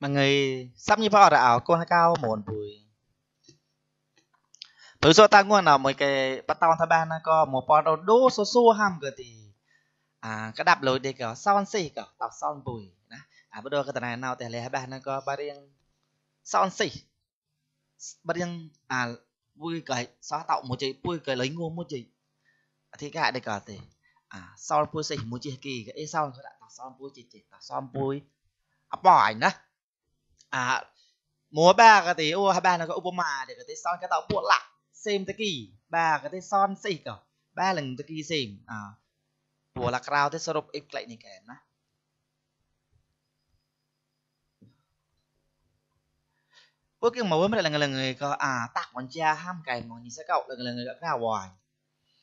mà người sắp như bao ảo con cao mồn bùi bởi do ta nguồn nào mấy cái bắt tao thay ban có một bọn đồ đô số số ham cơ thì à cái đạp lối đi kiểu son xì kiểu tập son bùi à bắt đầu cái này nào thì lấy ban nó có ba riêng son xì ba riêng à vui cái xóa tạo một chị vui cái lấy ngu một chị thì cái hại đây cả thì à son vui xì một chị kỳ cái sau đã đặt tập son vui chị chị tập son vui à bỏ ảnh đó à múa ba cái tí ô hai ba nó có Obama để cái son cái tao buộc lại xem tới kỳ ba cái tí son xì cả ba lần tới kỳ xem à buộc là crowd tới sơ rộp ít lại này kèm á bước cái mẫu mới là người là người có à tạc bọn cha ham cài món nhìn sẽ cậu là người là người đã ra hoài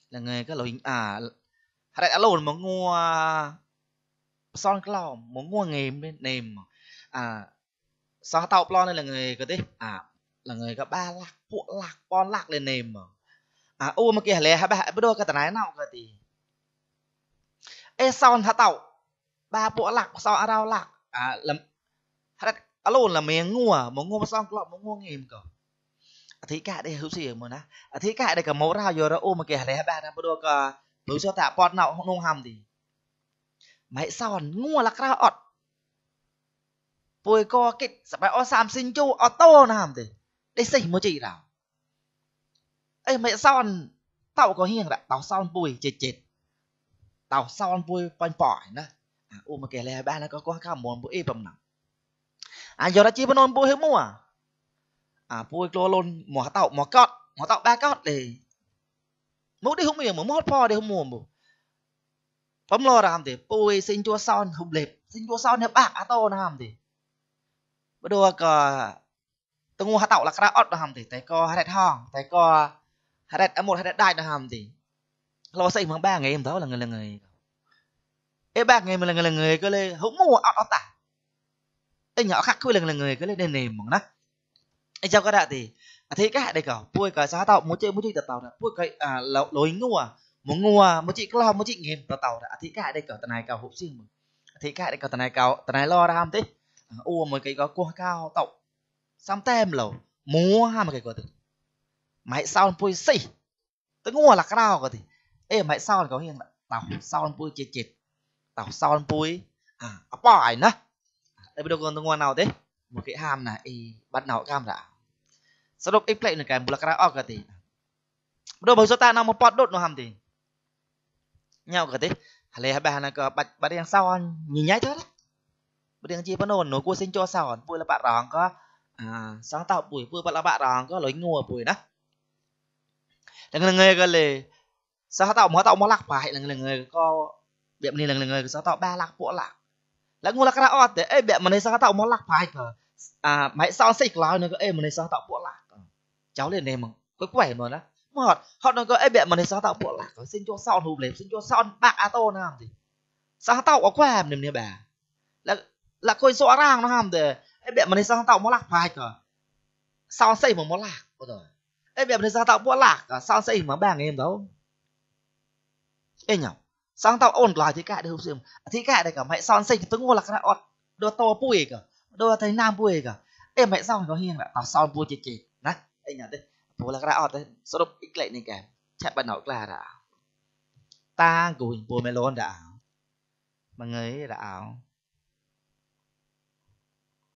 là người có lỗi à hạt đại đã lồn ngua à, son clò muốn ngua nghềm bên nềm à សោះតោប្លន់នឹងងៃក៏ទេអានឹងងៃក៏បាលាក់ពួកលាក់ប៉នលាក់លេនេមអាអូមកគេហលែហបះបដូកតណៃណៅក៏ទីអេសោនថាតោបាពួកលាក់សោអរោលាក់អាលំហរអលូនលមៀងងัวមកងัวសងក្លប់មកងัวងេមក៏អធិការដែលហ៊ូស៊ីមកណាអធិការដែលកមោរហើយយករអូមកគេហលែហបះថាបដូកបើសោតាប៉នណៅក្នុងហាំទីម៉ៃសោនងัวលាក់ក្រៅអត់ co ko sắp sabai o sam sin chú o to nam thì để sei mo chỉ nào, ai mẹ son tao có hiền đã tao son bùi chết chết tao son bùi quanh bỏ nè à u mà kể lại ba nó có quan khả món bùi bầm nặng à giờ đã chỉ bên bùi hết mua à, à bùi lo lon mỏ tao mỏ cọt mỏ tao ba cọt để mốt đi không miệng mà mốt pho đi không mua bù bấm lo làm thì bùi xin chua son không lệp xin chua son nhập bạc à to làm thì បដូកតងហតោលក្ខណៈអត់ដល់ហំទេតែក៏ហេតហងតែក៏ហេតអមុតហេតដាច់ដល់ហំទេលោសៃមកបាងៃមិនទៅលងលងឯអេបាងៃមិនលងលងឯក៏លេហុកមួអត់អត់តាអេញអខាក់គួយលងលងឯក៏លេដេនេមកណាអីចាំក៏ដាក់ទេអធិកាដេកពួយក៏សាតោមួយជិមួយជិតតោពួយក៏លុយងัวមួយងัวមួយជិក្លោមួយជិងេមតតោអធិកាដេកតណៃកោហុកស៊ីមកអធិកាដេកតណៃកោតណៃលរហំទេ cái cao xăm tem 떡 múa hai mà cái có thì mày sao anh pui xì tới ngua là cái nào có thì ê mày sao anh có hiền tàu sao anh pui chết chết tàu sao anh pui à, à bỏ ảnh đó đây bây giờ còn tôi ngua nào thế một cái ham là y bắt nào cam đã sau đó x play này cái bula cái có thì bây giờ bây ta nào một pot đốt nó ham thì nhau có thế hay là hai bạn có bắt bắt đi đằng sau nhìn nháy thôi đấy bất tiếng chi bất ổn nó cô sinh cho sao hòn là bạn rong có à, sáng tạo buổi vui bạn là bạn rong có lối ngùa buổi đó là người người cái lề sáng tạo mới tạo mới lạc phải là người người có biệm này là người người sáng tạo ba lạc bộ lạc là ngùa lạc ra ọt để ê biệm mà này sáng tạo mới lạc phải cờ à máy sao xích lái nó có ê mà này sáng tạo bộ lạc ừ, cháu liền em mà quấy quẩy mà đó mà họ họ nó có ê biệm mà này sáng tạo bộ lạc có sinh cho son hụp lệp sinh cho son bạc ato làm gì sáng tạo có quàm niềm nè bà là là khôi rõ ràng nó ham để em bẹ mà nên sang tạo mua lạc phải cả à? sao xây mà mua lạc rồi em bẹ mà nên sang tạo mua lạc cả sao xây mà bàng em đâu em nhở sang tạo ổn lại thì cả được không thì cả đây cả mẹ sao xây tướng ngồi lạc cái ọt đồ to bùi cả đồ thấy nam bùi cả em mẹ sao có hiền là tao sao bùi chết chết nè em nhở đây bùi lạc cái ọt đây sau đó ít lệ này cả chạy bạn nói là đã ta của hình bùi melon đã mà người đã ảo